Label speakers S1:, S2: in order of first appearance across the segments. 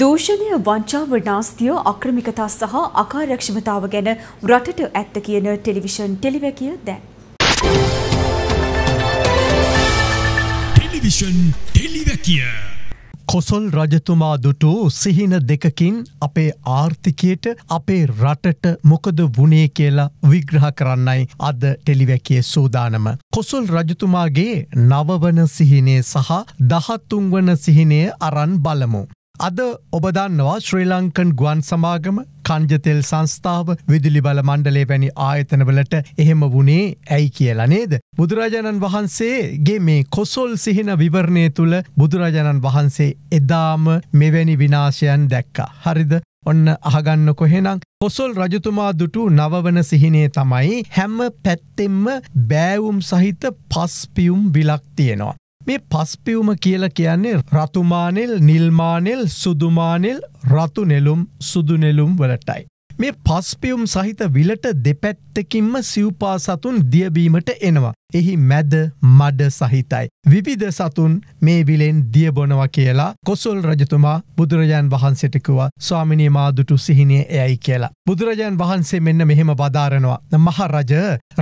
S1: දූෂණය වංචාව නාස්තිය අක්‍රමිකතා සහ අකාර්යක්ෂමතාව ගැන රටට ඇත්ත කියන ටෙලිවිෂන් ටෙලිවැකිය දැන්. ටෙලිවිෂන් ටෙලිවැකිය. කොසොල් රජතුමා දුටු සිහින දෙකකින් අපේ ආර්ථිකයට අපේ රටට මොකද වුණේ කියලා විග්‍රහ කරන්නයි අද ටෙලිවැකිය සූදානම. කොසොල් රජතුමාගේ නවවන සිහිනේ සහ දහත්තුන්වන සිහිනය අරන් බලමු. අද ඔබදන්නවා ශ්‍රී ලංකන් ගුවන් සමාගම කංජතෙල් සංස්ථාව විදුලි බල මණ්ඩලේ වැනි ආයතනවලට එහෙම වුණේ ඇයි කියලා නේද. බුදුරජාණන් වහන්සේගේ මේ කොසොල් සිහින විවරණය තුළ බුදුරජාණන් වහන්සේ එදාම මෙවැනි විනාශයන් දැක්කා. හරිද ඔන්න අහගන්න කොහෙනම් කොසොල් රජතුමා දුටු නවවන සිහිනේ තමයි හැම පැත්තෙම්ම බෑවුම් සහිත පස්පියුම් විලක් තියෙනවා. මේ පස්පියුම කියලා කියන්නේ රතුමානෙල් නිල්මානෙල් සුදුමානෙල් රතු නෙළුම් සුදුනෙළුම් වලටයි. මේ පස්පියුම් සහිත විලට දෙපැත්තකින්ම සිව්පා සතුන් දියබීමට එනවා. එහි මැද මඩ සහිතයි. විවිධ සතුන් මේ විලෙන් දියබොනවා කියලා කොසොල් රජතුමා බුදුරජාන් වහන්සේටකුව ස්වාමිනී මාදුටු සිහිනය එයයි කියලා. බුදුරජාන් වහන්සේ මෙන්න මෙහෙම වදාරනවා. මහරජ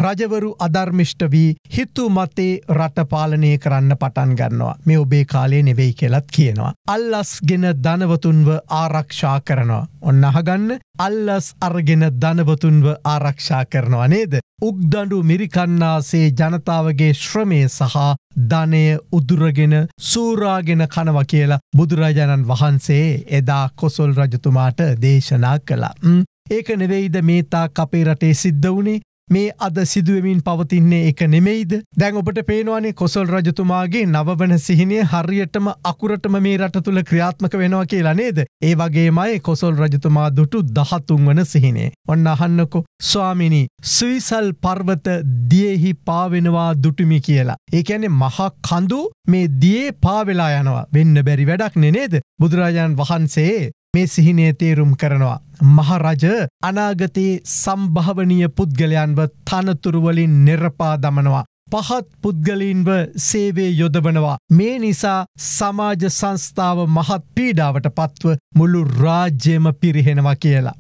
S1: රජවරු අධර්මිෂ්ට වී හිත්තු මතේ රටපාලනය කරන්න පටන් ගන්නවා. මේ ඔබේ කාලේ නෙවෙයි කෙලත් කියනවා. අල්ලස් ගෙන ධනවතුන්ව ආරක්ෂා කරනවා. ඔන්න අහගන්න අල්ලස් අර්ගෙන ධනවතුන්ව ආරක්ෂා කරනවා නේද. උක්දඩු මිරිකන්නාසේ ජනත ජනතාවගේ ශ්‍රමය සහ ධනය උදුරගෙන සූරාගෙන කනව කියලා බුදුරජාණන් වහන්සේ එදා කොසොල් රජතුමාට දේශනා කළා. ඒක නෙවෙයිද මේතා අපේ රටේ සිද්ධ වුණේ මේ අද සිදුවමින් පවතින්නේ එක නෙමෙයිද දැන් ඔබට පේනවානේ කොසල් රජතුමාගේ නවවන සිහිනය හරියටම අකුරටම මේ රට තුළ ක්‍රියාත්මක වෙනවා කියලා නේද ඒ වගේමයි කොසල් රජතුමා දුටු දහතුන්වන සිහිනේ ඔන්න අහන්නකො ස්වාමිනි සුවිසල් පර්වත දියෙහි පාවෙනවා දුටුමි කියලා ඒ කියන්නේ මහා කඳු මේ දියේ පාවෙලා යනවා වෙන්න බැරි වැඩක් නෙනේද බුදුරජාණන් වහන්සේ මේ සිහිනය තේරුම් කරනවා. මහරජ අනාගතයේ සම්භාවනීය පුද්ගලයන්ව තනතුරුවලින් නිරපා දමනවා. පහත් පුද්ගලීන්ව සේවේ යොදවනවා. මේ නිසා සමාජ සංස්ථාව මහත් පීඩාවට පත්ව මුළු රාජ්‍යයම පිරිහෙනවා කියලා.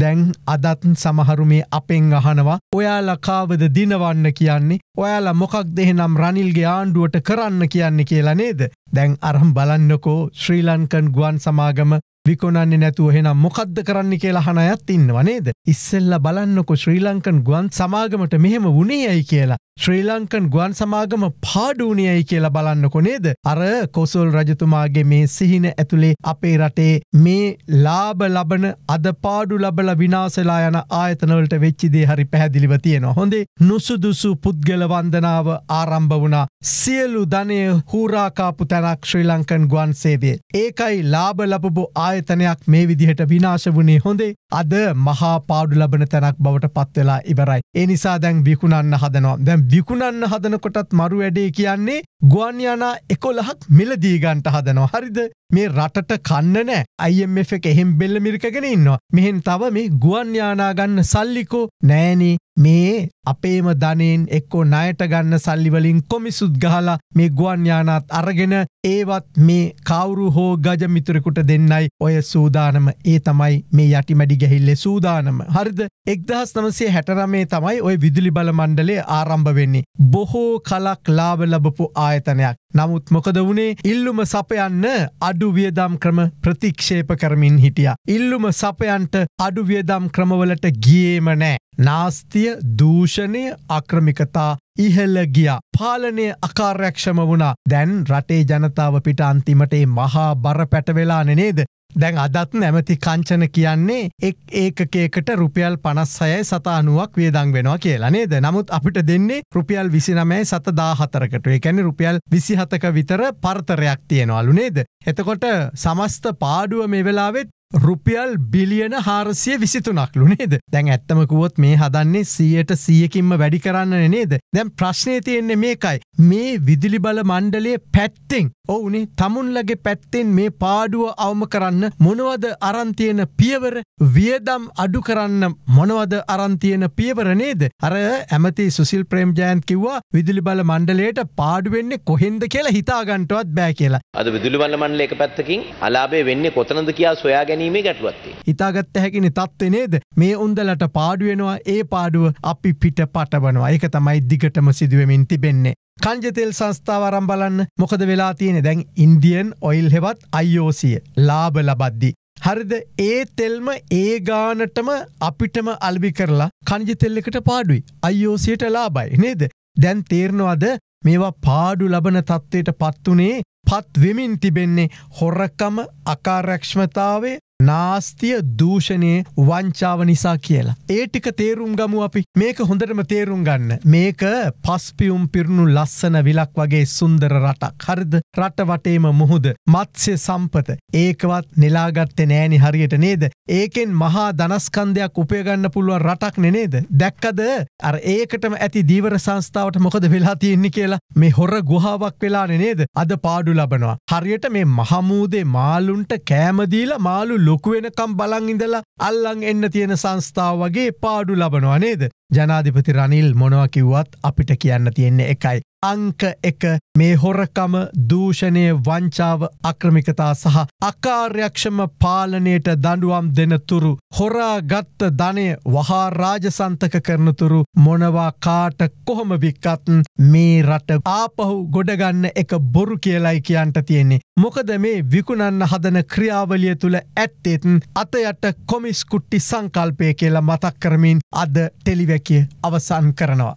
S1: දැන් අදත් සමහරු මේ අපෙන් අහනවා ඔයාලා කාවද දිනවන්න කියන්නේ ඔයාලා මොකක් දෙහෙනම් රනිල්ගේ ආණ්ඩුවට කරන්න කියන්නේ කියලා නේද දැන් අරම් බලන්නකෝ ශ්‍රී ලංකන් ගුවන් සමාගම විකොණන්නේ නැතුව හෙනම් මොකක්ද කරන්න කියලා හන අයත් ඉන්නවනේද. ඉස්සෙල්ල බලන්නකො ශ්‍රී ලංකන් ගුවන් සමාගමට මෙහෙම වුණේ ඇයි කියලා ශ්‍රී ලංකන් ගුවන් සමාගම පාඩූනියයි කියලා බලන්නකො නේද. අර කොසුල් රජතුමාගේ මේ සිහින ඇතුළේ අපේ රටේ මේ ලාබ ලබන අද පාඩු ලබල විනාසලා යන ආයතනවලට වෙච්චිදේ හරි පැහැදිලිව තියෙන හොඳේ නුසුදුසු පුද්ගල වන්දනාව ආරම්භ වුණා සියලු ධනය හූරාකාපු තැනක් ශ්‍රී ලංකන් ගුවන් සේවේ. ඒකයි ලාබ ලබපු ආයතනයක් මේ විදිහට විනාශ වුණේ හොඳේ අද මහා පාඩු ලබන තැනක් බවට පත්වෙලා ඉවරයි. එනිසා දැන් විකුණන්න හදනවා දැම් විකුණන්න හදනකොටත් මරු වැඩේ කියන්නේ ගුවන්යානා එකොළහක් මිලදීගන්ට හදනවා හරිද මේ රටට කන්න නෑ අයිම් එක එහෙම් බෙල්ල මිරිකගෙන ඉන්නවා මෙහෙන් තව මේ ගුවන්යානා ගන්න සල්ලිකෝ නෑනේ මේ අපේම ධනයෙන් එක්කෝ ණයට ගන්න සල්ලිවලින් කොමිසුත් ගහලා මේ ගුවන්යානාත් අරගෙන ඒවත් මේ කවුරු හෝ ගජමිතුරෙකුට දෙන්නයි ඔය සූදානම ඒ තමයි මේ යටිමැඩි ගැහිල්ලේ සූදානම හරිද එක්දහස් නමසේ හැටරමේ තමයි ඔය විදුලි බල මණ්ඩලේ ආරම්භ වෙන්නේ බොහෝ කලක් ලාභ ලබපු ආය ආයතනයක්. නමුත් මොකද වුණේ ඉල්ලුම සපයන්න අඩු වියදම් ක්‍රම ප්‍රතික්ෂේප කරමින් හිටිය. ඉල්ලුම සපයන්ට අඩු වියදම් ක්‍රමවලට ගියේම නෑ. නාස්තිය දූෂණය අක්‍රමිකතා ඉහල ගියා පාලනය අකාර්යක්ෂම වුණා දැන් රටේ ජනතාව පිට අන්තිමටේ මහා බර පැටවෙලාන නේද දැන් අදත් නැමති කංචන කියන්නේ එක් ඒකකේකට රුපියල් පනස් සයයි සත අනුවක් වියදං වෙනවා කියලා නේද නමුත් අපිට දෙන්නේ රුපියල් විසිනමයි සත දාහතරකට එකැනි රුපියල් විසිහතක විතර පර්තරයක් තියෙනවලු නේද. එතකොට සමස්ත පාඩුව මේ වෙලාවෙත් රුපියල් බිලියන හාරසිය විසිතුනක්ලු නේද දැන් ඇත්තමකුවොත් මේ හදන්නේ සියයට සියකින්ම වැඩි කරන්න නේද දැම් ප්‍රශ්නය තියෙන්නේ මේකයි මේ විදිලි බල මණ්ඩලේ පැත්තෙන් ඔවුනේ තමුන්ලගේ පැත්තෙන් මේ පාඩුව අවම කරන්න මොනවද අරන්තියෙන පියවර වියදම් අඩු කරන්න මොනවද අරන්තියෙන පියවර නේද අර ඇමති සුසිල් ප්‍රේම් ජයන් කිව්වා විදුලි බල මණ්ඩලයට පාඩුවෙන්නේ කොහෙන්ද කියලා හිතාගන්ටවත් බෑ කියලා අද විදුලි බල මණ්ඩල එක පැත්තකින් අලාබේ වෙන්නේ කොතනද කියා සොයාගෙන ගැනීමේ ගැටලුවක් තියෙනවා. හිතාගත්ත හැකිනේ තත්ත්වේ නේද? මේ උන්දලට පාඩු වෙනවා ඒ පාඩුව අපි පිට පටවනවා. ඒක තමයි දිගටම සිදුවෙමින් තිබෙන්නේ. කංජතෙල් සංස්ථාව අරම්බලන්න මොකද වෙලා තියෙන දැන් ඉන්දියන් ඔයිල් හෙවත් අයිෝසිය ලාබ ලබද්දි. හරිද ඒ තෙල්ම ඒ ගානටම අපිටම අල්බි කරලා කංජිතෙල්ලෙකට පාඩුයි. අයිෝසියට ලාබයි නේද. දැන් තේරනවාද මේවා පාඩු ලබන තත්ත්වයට පත්වනේ පත් වෙමින් තිබෙන්නේ හොරකම අකාරක්ෂමතාවේ නාස්තිය දූෂණය වංචාව නිසා කියලා. ඒ ටික තේරුම් ගමු අපි මේක හොඳටම තේරුම් ගන්න. මේක පස්පියුම් පිරුණු ලස්සන විලක් වගේ සුන්දර රටක් හරිද රට වටේම මුහුද මත්ස්‍ය සම්පත ඒකවත් නෙලාගත්තේ නෑනි හරියට නේද. ඒකෙන් මහා දනස්කන්දයක් උපයගන්න පුළුවන් රටක් නනේද. දැක්කද අර ඒකටම ඇති දීවර සංස්ථාවට මොකද වෙලා තියෙන්නේ කියලා මේ හොර ගුහාවක් වෙලාන නේද අද පාඩු ලබනවා. හරියට මේ මහමූදේ මාලුන්ට කෑමදීලා මාලු ලොකුවෙනකම් බලං ඉඳලා අල්ලං එන්න තියෙන සංස්ථාවගේ පාඩු ලබනවා නේද. ජනාධිපති රනිල් මොනව කිව්වත් අපිට කියන්න තියෙන්නේ එකයි. අංක එක මේ හොරකම දූෂණය වංචාව අක්‍රමිකතා සහ අකාර්යක්ෂම පාලනයට දඩුවම් දෙනතුරු. හොරා ගත්ත ධනය වහා රාජසන්තක කරනතුරු මොනවා කාට කොහොම වික්කත් මේ රට ආපහු ගොඩගන්න එක බොරු කියලයි කියන්ට තියෙන්නේ. මොකද මේ විකුණන්න හදන ක්‍රියාවලිය තුළ ඇත්තෙත් අතයට කොමිස්කුට්ටි සංකල්පය කියලා මතක් කරමින් අද ටෙලිවැ සමඟ කිය අවසන් කරනවා.